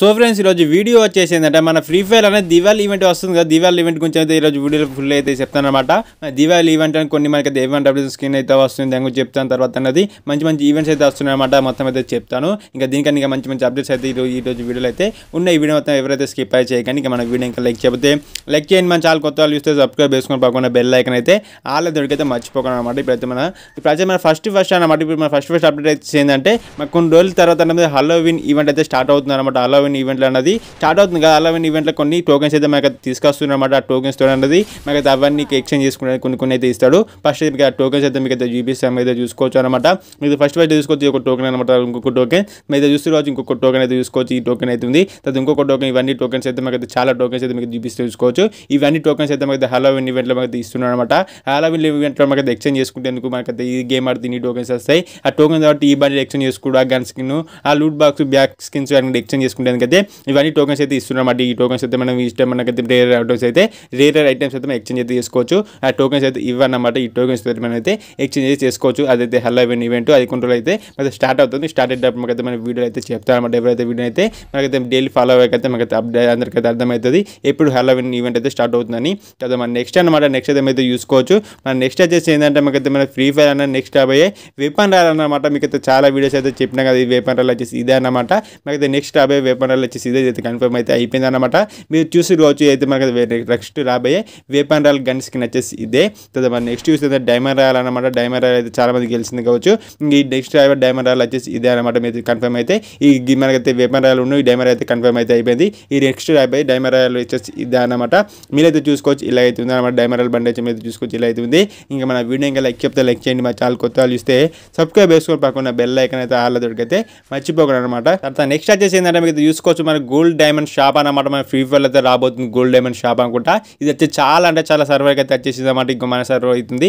so friends ఈరోజు video వచ్చేసి ఏంటంటే మన ఫ్రీ ఫైర్ అనేది దివాళీ ఈవెంట్ వస్తుంది కదా దివాళీ ఈవెంట్ గురించి అయితే ఈరోజు వీడియో ఫుల్ అయితే చెప్తాను అనమాట దివాళీ ఈవెంట్ అని కొన్ని మనకి ఏవెంట్ అప్డేట్ స్క్రీన్ అయితే వస్తుంది దాని గురించి చెప్తాను తర్వాత అనేది మంచి మంచి ఈవెంట్స్ అయితే వస్తున్నాయి అనమాట మొత్తం అయితే చెప్తాను ఇంకా దీనికన్నా ఇంకా మంచి మంచి అప్డేట్స్ అయితే ఈరోజు రోజు వీడియోలు అయితే ఉన్నాయి వీడియో మొత్తం ఎవరైతే స్కిప్ అయితే చేయకండి ఇంకా మన వీడియో ఇంకా లైక్ చెప్తే లైక్ చేయండి మన చాలా కొత్త వాళ్ళు చూస్తే సబ్స్క్రైబ్ చేసుకుని పక్కన బెల్ ఐకన్ అయితే వాళ్ళ దొరికితే మర్చిపోకుండా అనమాట ఇప్పుడైతే మన ఇప్పుడు మన ఫస్ట్ ఫస్ట్ అనమాట ఇప్పుడు మన ఫస్ట్ ఫస్ట్ అప్డేట్ అయితే ఏంటంటే మన కొన్ని రోజుల తర్వాత అనేది హలోవిన్ ఈవెంట్ అయితే స్టార్ట్ అవుతుంది అనమాట హలోవిన్ అలవెన్ ఈవెంట్లు అన్నది స్టార్ట్ అవుతుంది కదా అలవెన్ ఈవెంట్లో కొన్ని టోకెన్స్ అయితే మాకు తీసుకొస్తున్నమాట ఆ టోకెన్స్ అన్నది అయితే అవన్నీ ఎక్స్చేంజ్ చేసుకునే కొన్ని కొన్ని అయితే ఇస్తాడు ఫస్ట్ మీకు ఆ టోకెన్స్ అయితే మీకు అయితే చూపిస్తాం అయితే చూసుకోవచ్చు అనమాట మీకు ఫస్ట్ ఫైవ్ చూసుకోవచ్చు ఒక టోకెన్ అనమాట ఇంకొక టోకెన్ మీద చూస్తున్న ఇంకొక టోకెన్ అయితే చూసుకోవచ్చు ఈ టోకెన్ అయితే ఉంది తర్వాత ఇంకొక టోకెన్ ఇవన్నీ టోకెన్స్ అయితే మనకైతే చాలా టోకెన్స్ అయితే మీకు చూపిస్తే చూసుకోవచ్చు ఇవన్నీ టోకెన్స్ అయితే మనకి హలోవిన్ ఈవెంట్లో మనకి ఇస్తున్నారు అనమాట హలోవిన్ ఈవెంట్లో మనకి ఎక్స్చేంజ్ చేసుకుంటేందుకు అయితే ఈ గేమ్ ఆడితే ఇన్ని టోకెన్స్ వస్తాయి ఆ టోకెన్ కాబట్టి ఈ బండి ఎక్స్చేంజ్ చేసుకోవడం ఆ గన్ స్కిన్ ఆ లూట్ బాక్స్ బ్యాక్ స్కిన్స్ అన్ని ఎక్స్చేంజ్ చేసుకుంటే మనకైతే ఇవన్నీ టోకెన్స్ అయితే ఇస్తున్నారు ఈ టోకెన్స్ అయితే మనం ఇష్టం మనకైతే రేర్ ఐటమ్స్ అయితే రేర్ ఐటమ్స్ అయితే మనం ఎక్స్చేంజ్ అయితే చేసుకోవచ్చు ఆ టోకెన్స్ అయితే ఇవ్వన్నమాట ఈ టోకెన్స్ అయితే మనం అయితే ఎక్స్చేంజ్ అయితే చేసుకోవచ్చు అదైతే హెల్ అయిన ఈవెంట్ అది కొంట్రోల్ అయితే మనకి స్టార్ట్ అవుతుంది స్టార్ట్ అయ్యేటప్పుడు మనకైతే మన వీడియో అయితే చెప్తారు అనమాట ఎవరైతే వీడియో అయితే మనకైతే డైలీ ఫాలో అయ్యకైతే మనకైతే అప్డేట్ అందరికైతే అర్థమవుతుంది ఎప్పుడు హలో ఈవెంట్ అయితే స్టార్ట్ అవుతుందని కదా మన నెక్స్ట్ అనమాట నెక్స్ట్ అయితే అయితే చూసుకోవచ్చు మన నెక్స్ట్ వచ్చేసి ఏంటంటే మనకైతే మన ఫ్రీ ఫైర్ అన్న నెక్స్ట్ రాబోయే వెపన్ రాయాలన్నమాట మీకైతే చాలా వీడియోస్ అయితే చెప్పినా కదా ఈ వెపన్ రాయాలి వచ్చేసి ఇదే అనమాట మనకైతే నెక్స్ట్ రాబోయే వేపనరాలు వచ్చేసి ఇదే అయితే కన్ఫర్మ్ అయితే అయిపోయింది అనమాట మీరు చూసి రోజు అయితే మనకి నెక్స్ట్ రాబోయే వేపనరాలు గన్ స్కిన్ వచ్చేసి ఇదే తర్వాత మన నెక్స్ట్ చూసి అయితే డైమండ్ రాయల్ అనమాట డైమండ్ రాయల్ అయితే చాలా మంది గెలిచింది కావచ్చు ఈ నెక్స్ట్ రాయల్ డైమండ్ రాయల్ వచ్చేసి ఇదే అనమాట మీరు కన్ఫర్మ్ అయితే ఈ మనకైతే వేపన్ రాయలు ఉన్నాయి డైమండ్ అయితే కన్ఫర్మ్ అయితే అయిపోయింది ఈ నెక్స్ట్ రాబోయే డైమండ్ రాయల్ వచ్చేసి ఇదే అనమాట మీరైతే చూసుకోవచ్చు ఇలా అయితే ఉంది అనమాట డైమండ్ రాయల్ బండి వచ్చి మీరు చూసుకోవచ్చు ఇలా అయితే ఉంది ఇంకా మన వీడియో ఇంకా లైక్ చెప్తే లైక్ చేయండి మా చాలా కొత్త వాళ్ళు చూస్తే సబ్స్క్రైబ్ చేసుకోవాలి పక్కన బెల్ ఐకన్ అయితే ఆళ్ళ దొరికితే మర్చిపోకూడదు అనమాట తర్వాత నెక్స్ట్ వచ్చేసి ఏంటంటే మీకు చూసుకోవచ్చు మన గోల్డ్ డైమండ్ షాప్ అనమాట మన ఫ్రీ ఫైర్ అయితే రాబోతుంది గోల్డ్ డైమండ్ షాప్ అనుకుంటా ఇది వచ్చి చాలా అంటే చాలా సర్వర్కి అయితే వచ్చేసింది అనమాట ఇంకో మన సర్వర్ అవుతుంది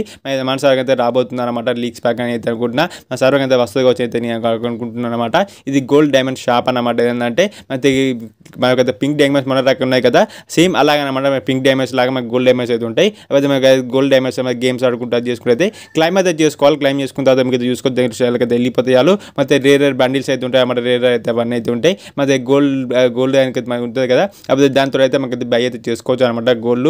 మన సర్వర్ అయితే రాబోతుంది అనమాట లీక్స్ ప్యాక్ అని అయితే అనుకుంటున్నా మన సర్వర్ అయితే వస్తుంది వచ్చి అయితే నేను అనుకుంటున్నాను అనమాట ఇది గోల్డ్ డైమండ్ షాప్ అనమాట ఏంటంటే మనకి మనకైతే పింక్ డైమండ్స్ మన రకం ఉన్నాయి కదా సేమ్ అలాగనమాట పింక్ డైమండ్స్ లాగా మనకి గోల్డ్ డైమండ్స్ అయితే ఉంటాయి అయితే మనకి గోల్డ్ డైమండ్స్ గేమ్స్ ఆడుకుంటా చేసుకుంటే క్లైమ్ అయితే చేసుకోవాలి క్లైమ్ చేసుకున్న తర్వాత మీకు చూసుకోవచ్చు దగ్గర వెళ్ళిపోతాయాలు ಮತ್ತೆ రేర్ రేర్ బండిల్స్ అయితే ఉంటాయి అన్నమాట రేర్ అయితే అవన్నీ అయితే ఉంటాయి మన గోల్డ్ గోల్డ్ అనేది మనకు ఉంటుంది కదా అప్పుడు దాంతో అయితే మనకి బై అయితే చేసుకోవచ్చు అనమాట గోల్డ్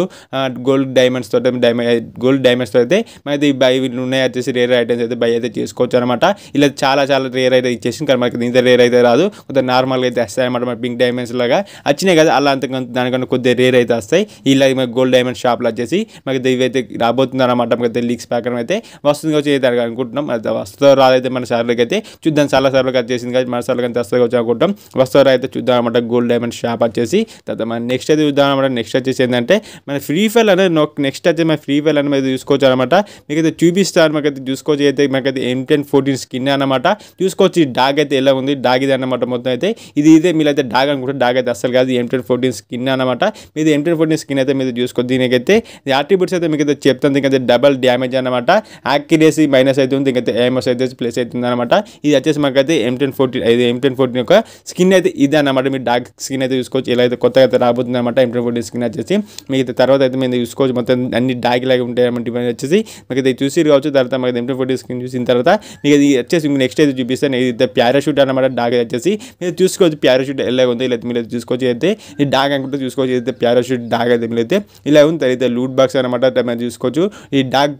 గోల్డ్ డైమండ్స్ తోట డైమండ్ గోల్డ్ తో అయితే మనకి బై బై ఉన్నాయి వచ్చేసి రేర్ ఐటమ్స్ అయితే బై అయితే చేసుకోవచ్చు అనమాట ఇలా చాలా చాలా రేర్ అయితే ఇచ్చేసి కానీ మనకి ఇంత రేర్ అయితే రాదు కొంత నార్మల్గా అయితే వస్తాయి అనమాట మన పింక్ డైమండ్స్ లాగా వచ్చినాయి కదా అలా అంత దానికన్నా కొద్దిగా రేర్ అయితే వస్తాయి ఇలా మన గోల్డ్ డైమండ్ షాప్లో వచ్చేసి మనకి ఇవైతే రాబోతుంది అనమాట మనకి లీక్స్ ప్యాకర్ అయితే వస్తుంది వచ్చి అయితే అనుకుంటున్నాం అది వస్తుందో రాదైతే మన సార్లకి అయితే చూద్దాం చాలా సార్లు కట్ చేసింది కానీ మన సార్లు కానీ వస్తుంది వచ్చి అనుకుంటాం వస్తారో అయితే ఉదారమడ గోల్ డైమండ్ షాప్ వచ్చేసి తతమ నెక్స్ట్ ఏది ఉదారమడ నెక్స్ట్ వచ్చేసి ఏందంటే మన فری ఫైర్ అనేది నెక్స్ట్ వచ్చేది మన فری ఫైర్ అనేది యూస్ కొడతారు అన్నమాట మీకు అయితే 2b స్టార్ మీకు అయితే యూస్ కొచ్చు అయితే మీకు అయితే m1014 స్కిన్ అన్నమాట చూసుకోవచ్చు డాగ్ అయితే ఎలా ఉంది డాగిద అన్నమాట మొత్తం అయితే ఇది ఇదే మీరైతే డాగ్ అనుకుంటారు డాగ్ అయితే అసలు కాదు m1014 స్కిన్ అన్నమాట మీది m1014 స్కిన్ అయితే మీది చూసుకోండి దీనికైతే ఆట్రిబ్యూట్స్ అయితే మీకు చెప్తాను కద డబుల్ డ్యామేజ్ అన్నమాట యాక్యురసీ మైనస్ అయితే ఉంది ఇంక అయితే ఎమ్స్ అయితే ప్లస్ ఐదు అన్నమాట ఇది వచ్చేసి మీకు అయితే m1014 ఇది m1014ొక్క స్కిన్ అయితే ఇది అనమాట మీరు డార్క్ స్కిన్ అయితే చూసుకోవచ్చు ఇలా అయితే కొత్తగా అయితే రాబోతుంది అనమాట ఇంప్రూవ్డ్ స్కిన్ వచ్చేసి మీకు తర్వాత అయితే మేము చూసుకోవచ్చు మొత్తం అన్ని డార్క్ లాగా ఉంటాయి అనమాట ఇవన్నీ వచ్చేసి మీకు అయితే చూసి కావచ్చు తర్వాత మాకు ఇంప్రూవ్డ్ స్కిన్ చూసిన తర్వాత మీకు ఇది వచ్చేసి మీకు నెక్స్ట్ అయితే చూపిస్తాను ఇది ప్యారాషూట్ అనమాట డాగ్ వచ్చేసి మీరు చూసుకోవచ్చు ప్యారాషూట్ ఎలా ఉంది ఇలా మీరు చూసుకోవచ్చు అయితే ఈ డాగ్ అనుకుంటే చూసుకోవచ్చు అయితే ప్యారాషూట్ డాగ్ అయితే మీరు అయితే ఇలా ఉంది అయితే లూట్ బాక్స్ అనమాట చూసుకోవచ్చు ఈ డాగ్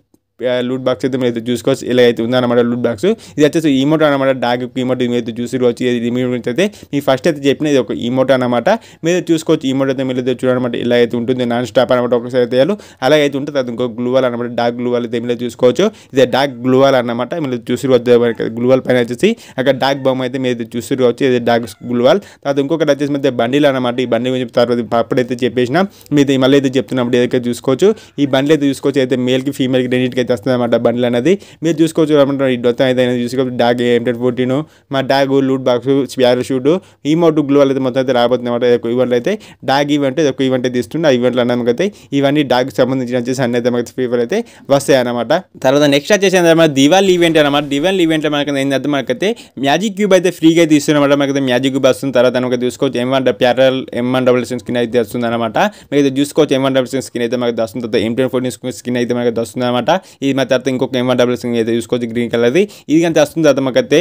లోట్ బాక్సె తిమేద తీసుకోచ్చు ఇలా అయితే ఉంటది అన్నమాట లూట్ బాక్స్ ఇది వచ్చేసి ఇమోట్ అన్నమాట డాగ్ ఇమోట్ తిమేద తీసుసుకోవచ్చు ఈ ఇమోట్ అయితే ఈ ఫస్ట్ అయితే చెప్పినది ఒక ఇమోట్ అన్నమాట మీరు తీసుకోచ్చు ఇమోట్ అయితే మిలేద తీ చూడ అన్నమాట ఇలా అయితే ఉంటుంది నాన్ స్టాప్ అన్నమాట ఒకసారి అయితే యాలో అలా అయితే ఉంటది ఇంకో గ్లూవల్ అన్నమాట డాగ్ గ్లూవల్ దేమని తీసుకోచ్చు ఇద డాగ్ గ్లూవల్ అన్నమాట మీరు తీసుసుకోవచ్చు గ్లూవల్ పై వచ్చేసి అక్కడ డాగ్ బాంబ్ అయితే మీరు తీసుకోచ్చు ఇది డాగ్ గ్లూవల్ తా ఇంకోటి అదేస్ మధ్య బండిల అన్నమాట ఈ బండిని తర్వాత చెప్పిన భాపడ అయితే చెప్పేసినా మీరు మళ్ళీ చెప్పినప్పుడు ఏదక తీసుకోచ్చు ఈ బండిలు తీసుకోచ్చు అయితే మేల్కి ఫీమేల్కి రెండిటికి అయితే వస్తుంది అన్నమాట బండ్లు అనేది మీరు చూసుకోవచ్చు అనమాట మొత్తం అయితే చూసుకోవచ్చు డాగ్ ఎంటెడ్ ఫోర్టీన్ మా డాగ్ లూట్ బాక్స్ ప్యారాషూట్ ఈ మోటు గ్లో అయితే మొత్తం అయితే రాబోతుంది అనమాట ఈవెంట్లు అయితే డాగ్ ఈవెంట్ ఒక ఈవెంట్ అయితే ఇస్తుండే ఆ ఈవెంట్లు అన్నది అయితే ఇవన్నీ డాగ్ సంబంధించిన వచ్చేసి అన్ని అయితే మనకి ఫీవర్ అయితే వస్తాయి తర్వాత నెక్స్ట్ వచ్చేసి అనమాట దివాళీ ఈవెంట్ అనమాట దివాళీ ఈవెంట్లో మనకి ఏంటంటే మనకైతే మ్యాజిక్ క్యూబ్ అయితే ఫ్రీగా అయితే ఇస్తున్నమాట మనకైతే మ్యాజిక్ క్యూబ్ వస్తుంది తర్వాత మనకి చూసుకోవచ్చు ఎం వన్ ప్యారల్ ఎంఎన్ డబ్ల్యూ డబుల్ స్కిన్ అయితే వస్తుంది అనమాట మీకు చూసుకోవచ్చు ఎం డబ్ల్యూ డబుల్ స్కిన్ అయితే మనకి వస్తుంది తర్వాత ఎం టెన్ ఫోర్టీన్ స్కిన్ అయితే మనకి వస్తుంది అనమాట ఇది మా తర్వాత ఇంకొక ఎంవన్ డబుల్ సింగ్ అయితే చూసుకోవచ్చు గ్రీన్ అది ఇది కానీ వస్తుంది తర్వాత మాకైతే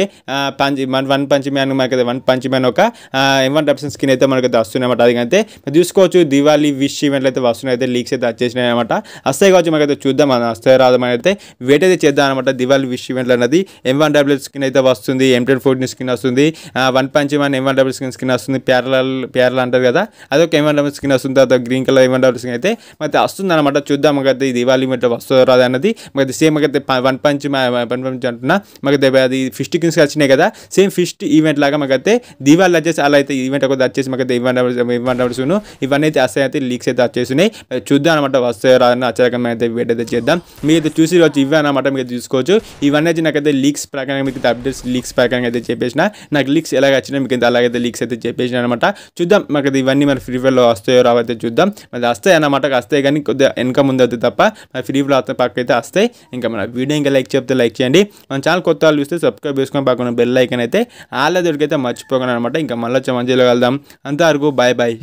పంచి మన వన్ పంచి మ్యాన్ మనకైతే వన్ పంచి మ్యాన్ ఒక ఎంవన్ డబుల్ సింగ్ స్కిన్ అయితే మనకైతే అనమాట అది అయితే చూసుకోవచ్చు దివాళీ విష్ ఈవెంట్లు అయితే వస్తున్నాయి అయితే లీక్స్ అయితే వచ్చేసినాయి అనమాట వస్తాయి కావచ్చు అయితే చూద్దాం అని వస్తాయి రాదు అయితే వెయిట్ అయితే చేద్దాం అనమాట దివాళీ విష్ ఈవెంట్లు అనేది ఎంవన్ డబుల్ స్కిన్ అయితే వస్తుంది ఎం టెన్ ఫోర్టీన్ స్కిన్ వస్తుంది వన్ పంచి man M one double skin skin వస్తుంది ప్యారల్ ప్యారల్ అంటారు కదా అదొక ఒక ఎంవన్ డబుల్ స్కిన్ వస్తుంది తర్వాత green colour M one double W skin అయితే మరి వస్తుంది అనమాట చూద్దాం అయితే ఈ దివాళీ ఈవెంట్లో వస్తుందో రాదు అన్నది మాకు సేమ్ అయితే వన్ పంచ్ వన్ పంచ్ అంటున్నా మాకైతే అది ఫిఫ్టీ కింగ్స్ వచ్చినాయి కదా సేమ్ ఫిఫ్ట్ ఈవెంట్ లాగా మాకు అయితే దీవాలి వచ్చేసి అలా అయితే ఈవెంట్ ఒకటి వచ్చేసి మాకు అయితే ఇవ్వండి రౌడ్స్ను ఇవన్నీ అయితే వస్తాయి అయితే లీక్స్ అయితే వచ్చేసినాయి చూద్దాం అనమాట వస్తాయో రాదని అచ్చరకం అయితే వెయిట్ అయితే చేద్దాం మీరు అయితే చూసి వచ్చి ఇవి అనమాట మీరు చూసుకోవచ్చు ఇవన్నీ అయితే నాకైతే లీక్స్ ప్రకారం మీకు అప్డేట్స్ లీక్స్ ప్రకారం అయితే చెప్పేసిన నాకు లీక్స్ ఎలా వచ్చినా మీకు అలాగైతే లీక్స్ అయితే చెప్పేసిన అనమాట చూద్దాం మాకు ఇవన్నీ మరి ఫ్రీ ఫైర్లో వస్తాయో రావైతే చూద్దాం మరి వస్తాయి అనమాట వస్తాయి కానీ కొద్దిగా వెనక ముందు అయితే తప్ప మరి ఫ్రీ ఫైర్లో పక్క అయితే వస్తాయి వస్తాయి ఇంకా మన వీడియో ఇంకా లైక్ చెప్తే లైక్ చేయండి మన ఛానల్ కొత్త వాళ్ళు చూస్తే సబ్స్క్రైబ్ చేసుకొని పక్కన బెల్ ఐకన్ అయితే ఆళ్ళ దొరికైతే మర్చిపోకుండా అనమాట ఇంకా మళ్ళీ మంచిగా వెళ్దాం అంతవరకు బాయ్ బాయ్